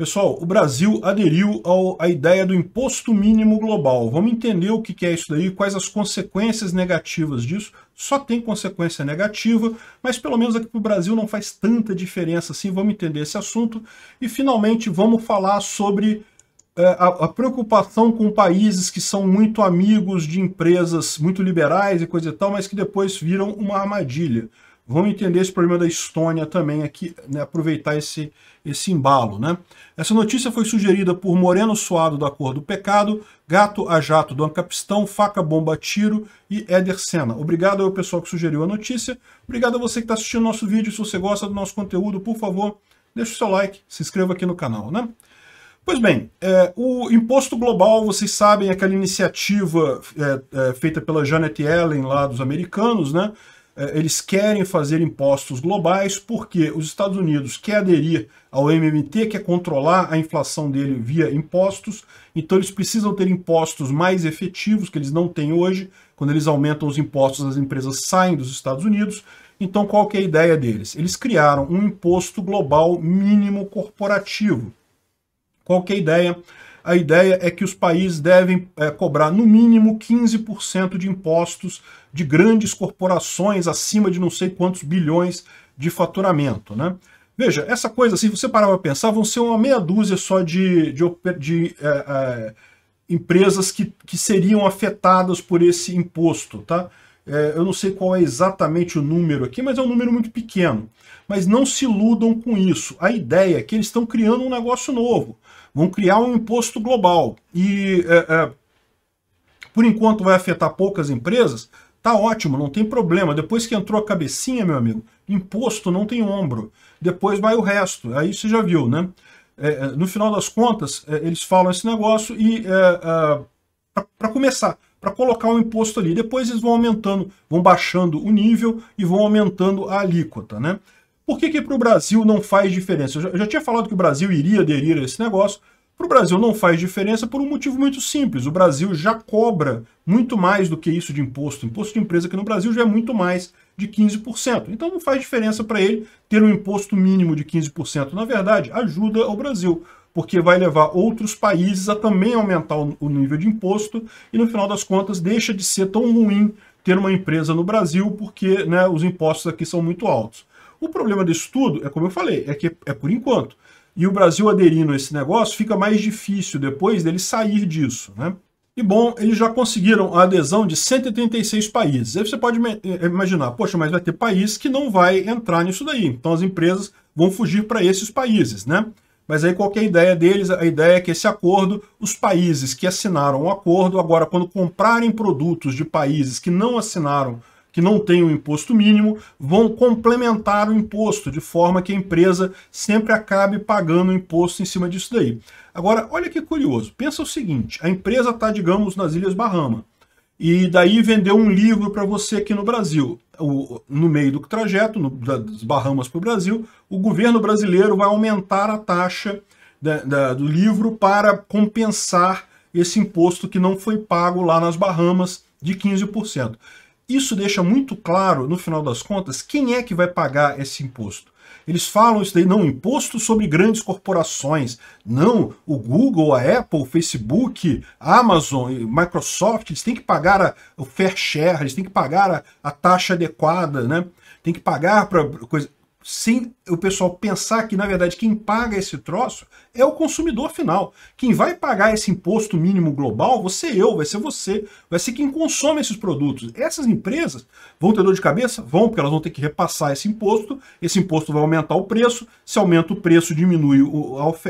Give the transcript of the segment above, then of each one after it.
Pessoal, o Brasil aderiu à ideia do imposto mínimo global. Vamos entender o que é isso daí, quais as consequências negativas disso. Só tem consequência negativa, mas pelo menos aqui para o Brasil não faz tanta diferença assim. Vamos entender esse assunto. E finalmente vamos falar sobre é, a, a preocupação com países que são muito amigos de empresas muito liberais e coisa e tal, mas que depois viram uma armadilha. Vamos entender esse problema da Estônia também aqui, né, aproveitar esse, esse embalo. Né? Essa notícia foi sugerida por Moreno Suado da Cor do Pecado, Gato a Jato do Ancapistão, Faca Bomba Tiro e Éder Senna. Obrigado ao pessoal que sugeriu a notícia. Obrigado a você que está assistindo nosso vídeo. Se você gosta do nosso conteúdo, por favor, deixe o seu like, se inscreva aqui no canal. Né? Pois bem, é, o Imposto Global, vocês sabem, é aquela iniciativa é, é feita pela Janet Yellen lá dos americanos, né? É, eles querem fazer impostos globais porque os Estados Unidos quer aderir ao MMT, quer controlar a inflação dele via impostos, então eles precisam ter impostos mais efetivos que eles não têm hoje. Quando eles aumentam os impostos, as empresas saem dos Estados Unidos. Então qual que é a ideia deles? Eles criaram um imposto global mínimo corporativo. Qual que é a ideia? a ideia é que os países devem é, cobrar no mínimo 15% de impostos de grandes corporações acima de não sei quantos bilhões de faturamento. Né? Veja, essa coisa, se você parar para pensar, vão ser uma meia dúzia só de, de, de é, é, empresas que, que seriam afetadas por esse imposto. Tá? É, eu não sei qual é exatamente o número aqui, mas é um número muito pequeno. Mas não se iludam com isso. A ideia é que eles estão criando um negócio novo vão criar um imposto global. E é, é, por enquanto vai afetar poucas empresas, tá ótimo, não tem problema. Depois que entrou a cabecinha, meu amigo, imposto não tem ombro. Depois vai o resto. Aí você já viu, né? É, é no final das contas, é, eles falam esse negócio e é, para começar, para colocar o um imposto ali. Depois eles vão aumentando, vão baixando o nível e vão aumentando a alíquota, né? Por que, que para o Brasil não faz diferença? Eu já, eu já tinha falado que o Brasil iria aderir a esse negócio. Para o Brasil não faz diferença por um motivo muito simples. O Brasil já cobra muito mais do que isso de imposto. O imposto de empresa aqui no Brasil já é muito mais de 15%. Então não faz diferença para ele ter um imposto mínimo de 15%. Na verdade, ajuda ao Brasil porque vai levar outros países a também aumentar o nível de imposto e no final das contas deixa de ser tão ruim ter uma empresa no Brasil porque né, os impostos aqui são muito altos. O problema disso tudo, é como eu falei, é que é por enquanto. E o Brasil aderindo a esse negócio fica mais difícil depois dele sair disso, né? E bom, eles já conseguiram a adesão de 136 países. Aí você pode é, é, imaginar, poxa, mas vai ter país que não vai entrar nisso daí. Então as empresas vão fugir para esses países, né? Mas aí qual é a ideia deles? A ideia é que esse acordo, os países que assinaram o acordo, agora quando comprarem produtos de países que não assinaram que não têm o imposto mínimo vão complementar o imposto, de forma que a empresa sempre acabe pagando o imposto em cima disso daí. Agora, olha que curioso. Pensa o seguinte, a empresa está, digamos, nas Ilhas Bahamas e daí vendeu um livro para você aqui no Brasil. O, no meio do trajeto, no, das Bahamas para o Brasil, o governo brasileiro vai aumentar a taxa da, da, do livro para compensar esse imposto que não foi pago lá nas Bahamas de 15%. Isso deixa muito claro, no final das contas, quem é que vai pagar esse imposto. Eles falam isso daí, não, imposto sobre grandes corporações. Não, o Google, a Apple, o Facebook, a Amazon, Microsoft, eles têm que pagar a, o fair share, eles têm que pagar a, a taxa adequada, né? Tem que pagar para coisa sem o pessoal pensar que, na verdade, quem paga esse troço é o consumidor final. Quem vai pagar esse imposto mínimo global vai ser eu, vai ser você, vai ser quem consome esses produtos. Essas empresas vão ter dor de cabeça? Vão, porque elas vão ter que repassar esse imposto, esse imposto vai aumentar o preço, se aumenta o preço, diminui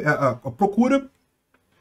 a, a, a procura.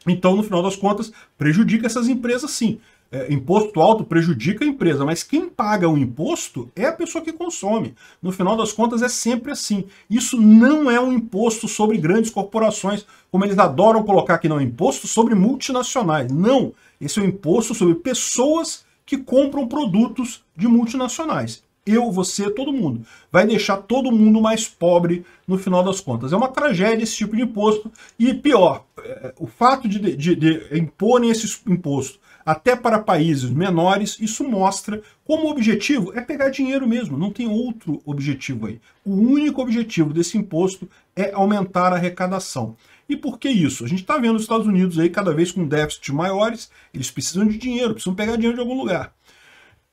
Então, no final das contas, prejudica essas empresas sim. É, imposto alto prejudica a empresa, mas quem paga o imposto é a pessoa que consome. No final das contas, é sempre assim. Isso não é um imposto sobre grandes corporações, como eles adoram colocar que não é imposto sobre multinacionais. Não! Esse é um imposto sobre pessoas que compram produtos de multinacionais eu, você, todo mundo. Vai deixar todo mundo mais pobre no final das contas. É uma tragédia esse tipo de imposto. E pior, é, o fato de, de, de imporem esse imposto até para países menores, isso mostra como objetivo é pegar dinheiro mesmo, não tem outro objetivo aí. O único objetivo desse imposto é aumentar a arrecadação. E por que isso? A gente está vendo os Estados Unidos aí cada vez com déficits maiores, eles precisam de dinheiro, precisam pegar dinheiro de algum lugar.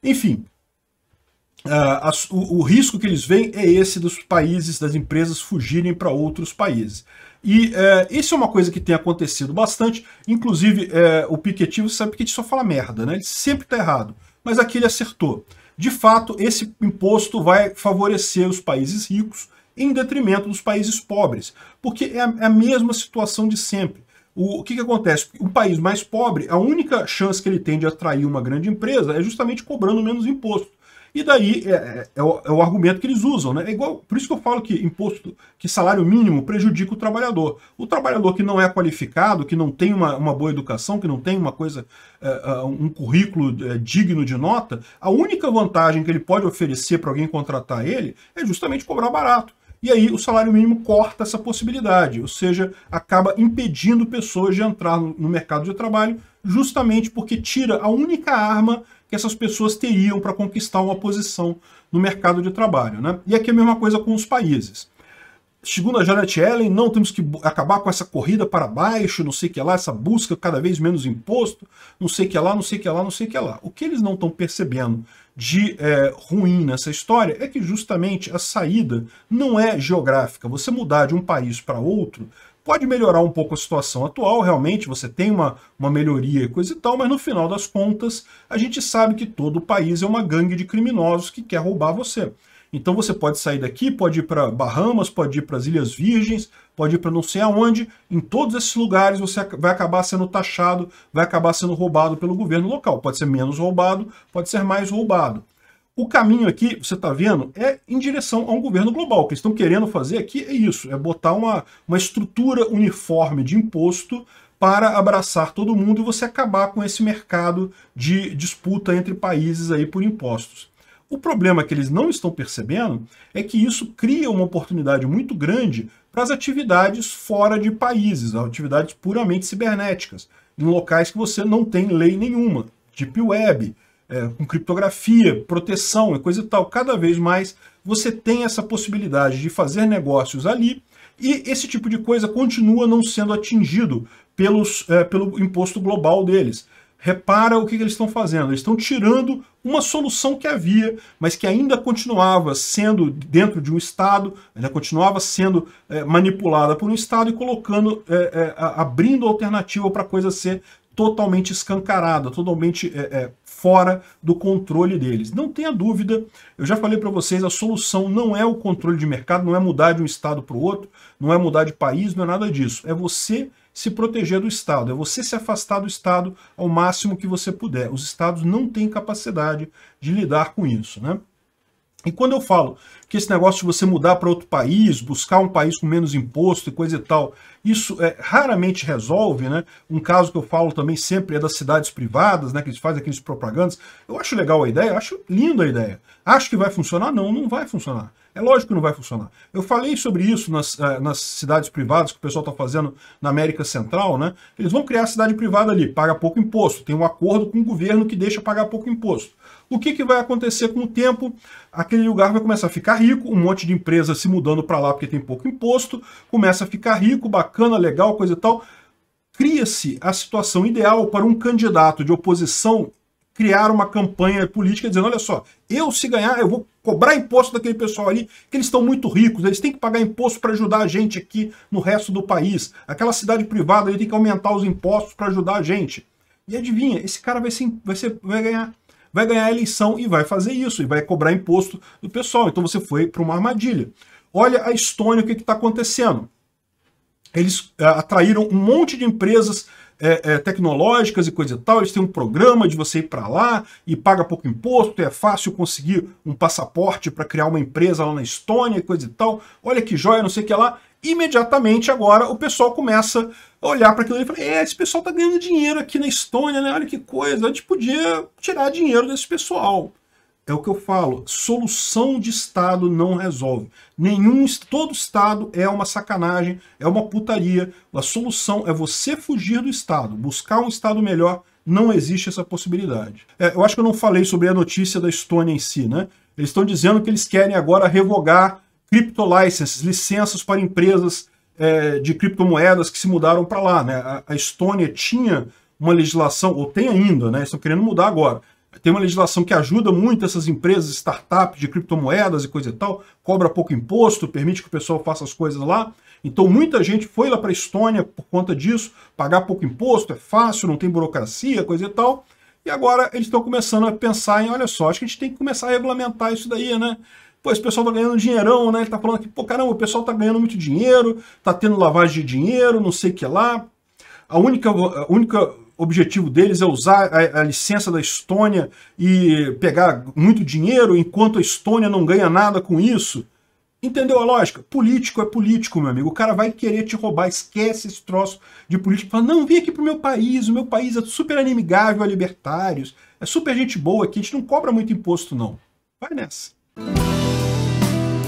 Enfim, Uh, o, o, risco que eles veem é esse dos países, das empresas fugirem para outros países. E eh, isso é uma coisa que tem acontecido bastante. Inclusive, eh, o Piketty, você sabe que ele só fala merda, né? Ele sempre está errado. Mas aqui ele acertou. De fato, esse imposto vai favorecer os países ricos em detrimento dos países pobres, porque é a, é a mesma situação de sempre. O, o que, que acontece? Um país mais pobre, a única chance que ele tem de atrair uma grande empresa é justamente cobrando menos imposto e daí é, é, é, o, é, o, argumento que eles usam, né? É igual, por isso que eu falo que imposto, que salário mínimo prejudica o trabalhador. O trabalhador que não é qualificado, que não tem uma, uma boa educação, que não tem uma coisa, é, é, um currículo digno de nota, a única vantagem que ele pode oferecer para alguém contratar ele é justamente cobrar barato. E aí o salário mínimo corta essa possibilidade, ou seja, acaba impedindo pessoas de entrar no, no mercado de trabalho justamente porque tira a única arma que essas pessoas teriam para conquistar uma posição no mercado de trabalho. Né? E aqui é a mesma coisa com os países. Segundo a Janet Yellen, não temos que acabar com essa corrida para baixo, não sei o que lá, essa busca cada vez menos imposto, não sei o que lá, não sei o que lá, não sei o que lá. O que eles não estão percebendo de é, ruim nessa história é que justamente a saída não é geográfica. Você mudar de um país para outro Pode melhorar um pouco a situação atual, realmente, você tem uma, uma melhoria e coisa e tal, mas no final das contas, a gente sabe que todo o país é uma gangue de criminosos que quer roubar você. Então você pode sair daqui, pode ir para Bahamas, pode ir para as Ilhas Virgens, pode ir para não sei aonde. Em todos esses lugares você vai acabar sendo taxado, vai acabar sendo roubado pelo governo local. Pode ser menos roubado, pode ser mais roubado. O caminho aqui, você está vendo, é em direção a um governo global. O que eles estão querendo fazer aqui é isso, é botar uma, uma estrutura uniforme de imposto para abraçar todo mundo e você acabar com esse mercado de disputa entre países aí por impostos. O problema que eles não estão percebendo é que isso cria uma oportunidade muito grande para as atividades fora de países, atividades puramente cibernéticas, em locais que você não tem lei nenhuma, tipo web, é, com criptografia, proteção e coisa e tal. Cada vez mais você tem essa possibilidade de fazer negócios ali e esse tipo de coisa continua não sendo atingido pelos, é, pelo imposto global deles. Repara o que, que eles estão fazendo. Eles estão tirando uma solução que havia, mas que ainda continuava sendo dentro de um Estado, ainda continuava sendo é, manipulada por um Estado e colocando, é, é abrindo alternativa para a coisa ser totalmente escancarada, totalmente é, é, fora do controle deles. Não tenha dúvida, eu já falei para vocês, a solução não é o controle de mercado, não é mudar de um estado para o outro, não é mudar de país, não é nada disso. É você se proteger do Estado, é você se afastar do Estado ao máximo que você puder. Os Estados não têm capacidade de lidar com isso, né? E quando eu falo que esse negócio de você mudar para outro país, buscar um país com menos imposto e coisa e tal, isso é, raramente resolve, né? Um caso que eu falo também sempre é das cidades privadas, né? Que eles fazem aqueles propagandas. Eu acho legal a ideia, acho linda a ideia. Acho que vai funcionar? Não, não vai funcionar. É lógico que não vai funcionar. Eu falei sobre isso nas, é, nas cidades privadas que o pessoal está fazendo na América Central, né? Eles vão criar a cidade privada ali, paga pouco imposto, tem um acordo com o governo que deixa pagar pouco imposto. O que, que vai acontecer com o tempo? Aquele lugar vai começar a ficar rico, um monte de empresa se mudando para lá porque tem pouco imposto, começa a ficar rico, bacana, legal, coisa e tal. Cria-se a situação ideal para um candidato de oposição criar uma campanha política dizendo, olha só, eu se ganhar, eu vou cobrar imposto daquele pessoal ali, que eles estão muito ricos, eles têm que pagar imposto para ajudar a gente aqui no resto do país. Aquela cidade privada ali tem que aumentar os impostos para ajudar a gente. E adivinha, esse cara vai, ser, vai, ser, vai ganhar vai ganhar a eleição e vai fazer isso, e vai cobrar imposto do pessoal. Então você foi para uma armadilha. Olha a Estônia, o que está acontecendo. Eles é, atraíram um monte de empresas é, é, tecnológicas e coisa e tal, eles têm um programa de você ir para lá e paga pouco imposto, é fácil conseguir um passaporte para criar uma empresa lá na Estônia e coisa e tal. Olha que joia, não sei o que lá imediatamente agora o pessoal começa a olhar para aquilo e fala: é, esse pessoal está ganhando dinheiro aqui na Estônia, né? Olha que coisa, a gente podia tirar dinheiro desse pessoal. É o que eu falo, solução de Estado não resolve. Nenhum, todo Estado é uma sacanagem, é uma putaria. A solução é você fugir do Estado, buscar um Estado melhor. Não existe essa possibilidade. É, eu acho que eu não falei sobre a notícia da Estônia em si, né? Eles estão dizendo que eles querem agora revogar crypto licenses, licenças para empresas é, de criptomoedas que se mudaram para lá. Né? A, a, Estônia tinha uma legislação, ou tem ainda, né? estão querendo mudar agora. Tem uma legislação que ajuda muito essas empresas, startups de criptomoedas e coisa e tal, cobra pouco imposto, permite que o pessoal faça as coisas lá. Então muita gente foi lá para a Estônia por conta disso, pagar pouco imposto, é fácil, não tem burocracia, coisa e tal. E agora eles estão começando a pensar em, olha só, acho que a gente tem que começar a regulamentar isso daí, né? pô, esse pessoal tá ganhando dinheirão, né? Ele tá falando que, pô, caramba, o pessoal tá ganhando muito dinheiro, tá tendo lavagem de dinheiro, não sei o que lá. A única, a única objetivo deles é usar a, a, licença da Estônia e pegar muito dinheiro, enquanto a Estônia não ganha nada com isso. Entendeu a lógica? Político é político, meu amigo. O cara vai querer te roubar. Esquece esse troço de político. Fala, não, vem aqui pro meu país. O meu país é super inimigável a é libertários. É super gente boa aqui. A gente não cobra muito imposto, não. Vai nessa.